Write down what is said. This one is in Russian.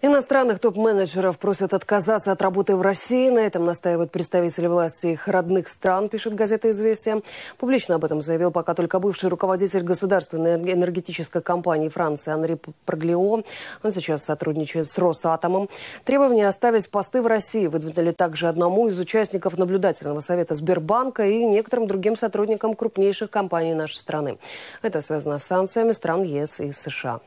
Иностранных топ-менеджеров просят отказаться от работы в России. На этом настаивают представители власти их родных стран, пишет газета «Известия». Публично об этом заявил пока только бывший руководитель государственной энергетической компании Франции Анри Проглио. Он сейчас сотрудничает с Росатомом. Требование оставить посты в России выдвинули также одному из участников наблюдательного совета Сбербанка и некоторым другим сотрудникам крупнейших компаний нашей страны. Это связано с санкциями стран ЕС и США.